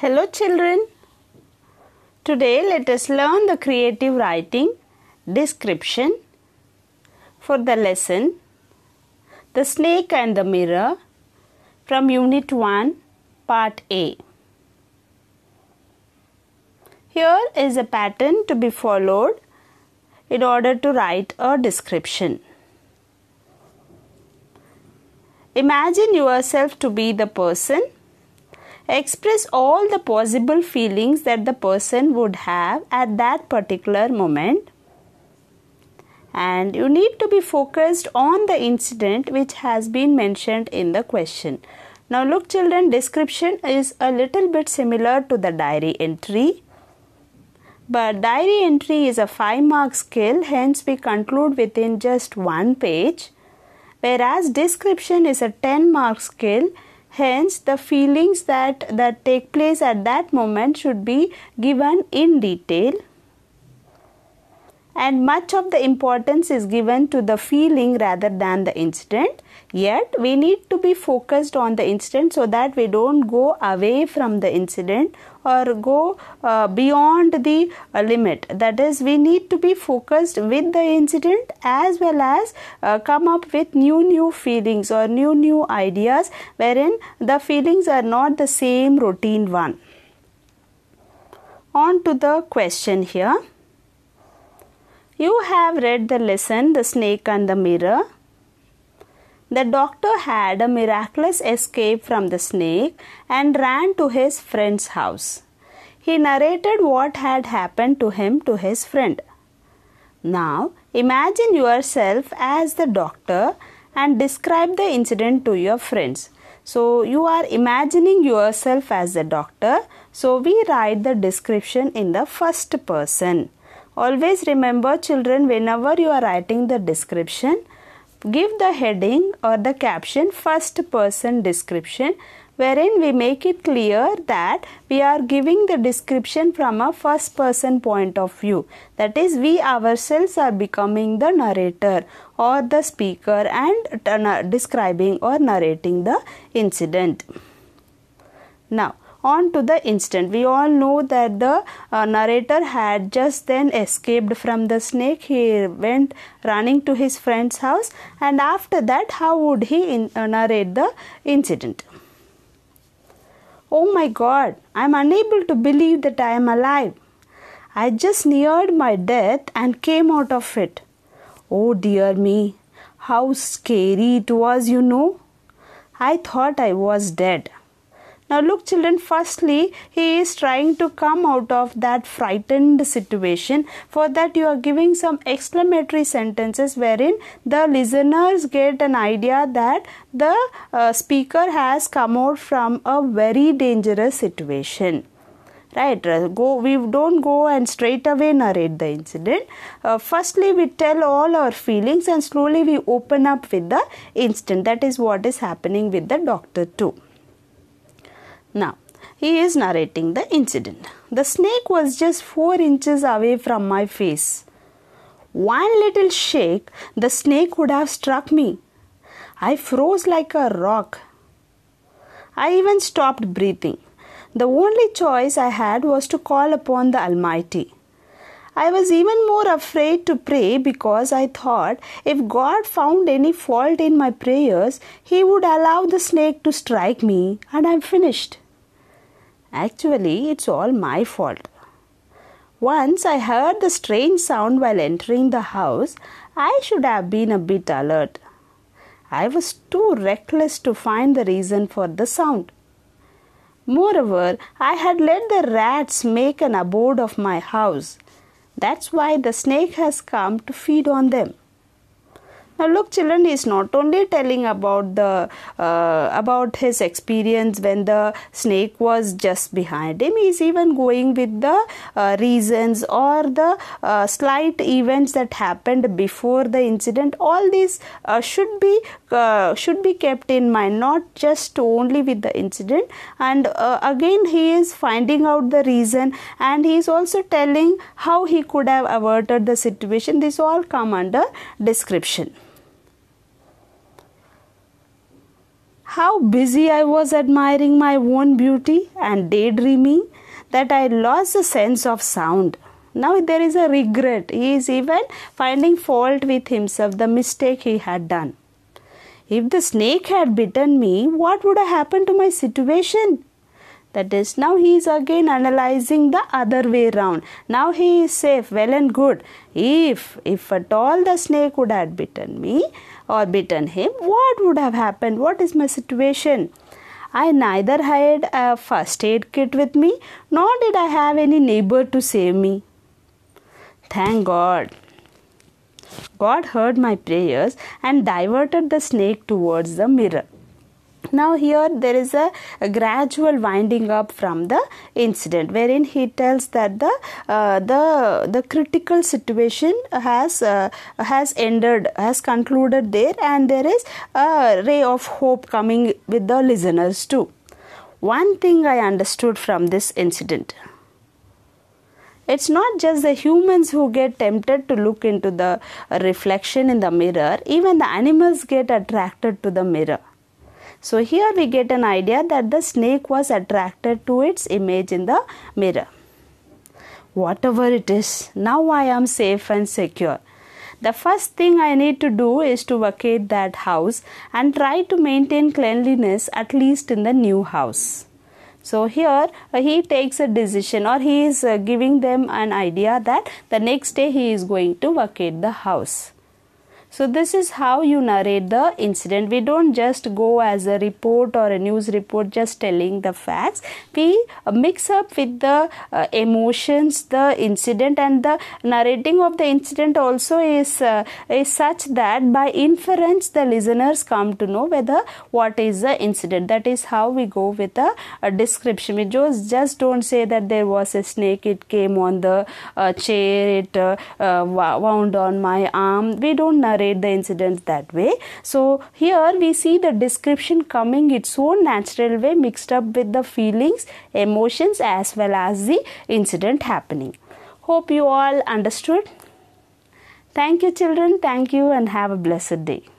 Hello, children. Today, let us learn the creative writing description for the lesson The Snake and the Mirror from Unit 1, Part A. Here is a pattern to be followed in order to write a description. Imagine yourself to be the person Express all the possible feelings that the person would have at that particular moment. And you need to be focused on the incident which has been mentioned in the question. Now, look, children, description is a little bit similar to the diary entry. But diary entry is a 5 mark skill, hence, we conclude within just one page. Whereas description is a 10 mark skill, Hence, the feelings that, that take place at that moment should be given in detail. And much of the importance is given to the feeling rather than the incident. Yet, we need to be focused on the incident so that we don't go away from the incident or go uh, beyond the uh, limit that is we need to be focused with the incident as well as uh, come up with new new feelings or new new ideas wherein the feelings are not the same routine one on to the question here you have read the lesson the snake and the mirror the doctor had a miraculous escape from the snake and ran to his friend's house. He narrated what had happened to him to his friend. Now, imagine yourself as the doctor and describe the incident to your friends. So, you are imagining yourself as the doctor. So, we write the description in the first person. Always remember, children, whenever you are writing the description, Give the heading or the caption first person description wherein we make it clear that we are giving the description from a first person point of view. That is, we ourselves are becoming the narrator or the speaker and describing or narrating the incident. Now, on to the instant we all know that the uh, narrator had just then escaped from the snake he went running to his friend's house and after that how would he in, uh, narrate the incident oh my god i'm unable to believe that i am alive i just neared my death and came out of it oh dear me how scary it was you know i thought i was dead now, look, children, firstly, he is trying to come out of that frightened situation. For that, you are giving some exclamatory sentences wherein the listeners get an idea that the uh, speaker has come out from a very dangerous situation right go we don't go and straight away narrate the incident uh, firstly we tell all our feelings and slowly we open up with the incident that is what is happening with the doctor too now, he is narrating the incident. The snake was just 4 inches away from my face. One little shake, the snake would have struck me. I froze like a rock. I even stopped breathing. The only choice I had was to call upon the Almighty. I was even more afraid to pray because I thought if God found any fault in my prayers, He would allow the snake to strike me and I'm finished. Actually, it's all my fault. Once I heard the strange sound while entering the house, I should have been a bit alert. I was too reckless to find the reason for the sound. Moreover, I had let the rats make an abode of my house. That's why the snake has come to feed on them now look children is not only telling about the uh, about his experience when the snake was just behind him he is even going with the uh, reasons or the uh, slight events that happened before the incident all these uh, should be uh, should be kept in mind not just only with the incident and uh, again he is finding out the reason and he is also telling how he could have averted the situation this all come under description How busy I was admiring my own beauty and daydreaming that I lost the sense of sound. Now there is a regret. He is even finding fault with himself, the mistake he had done. If the snake had bitten me, what would have happened to my situation? That is, now he is again analyzing the other way round. Now he is safe, well and good. If, if at all the snake would have bitten me or bitten him, what would have happened? What is my situation? I neither had a first aid kit with me, nor did I have any neighbor to save me. Thank God. God heard my prayers and diverted the snake towards the mirror now here there is a, a, gradual winding up from the incident wherein he tells that the uh, the the critical situation has uh, has ended has concluded there and there is a ray of hope coming with the listeners too one thing i understood from this incident it's not just the humans who get tempted to look into the reflection in the mirror even the animals get attracted to the mirror so here we get an idea that the snake was attracted to its image in the mirror. Whatever it is, now I am safe and secure. The first thing I need to do is to vacate that house and try to maintain cleanliness at least in the new house. So here uh, he takes a decision or he is uh, giving them an idea that the next day he is going to vacate the house. So, this is how you narrate the incident. We don't just go as a report or a news report just telling the facts. We uh, mix up with the uh, emotions, the incident, and the narrating of the incident also is, uh, is such that by inference the listeners come to know whether what is the incident. That is how we go with a description. We just, just don't say that there was a snake, it came on the uh, chair, it uh, wound on my arm. We don't narrate portrayed the incident that way. So here we see the description coming its own natural way mixed up with the feelings, emotions as well as the incident happening. Hope you all understood. Thank you children. Thank you and have a blessed day.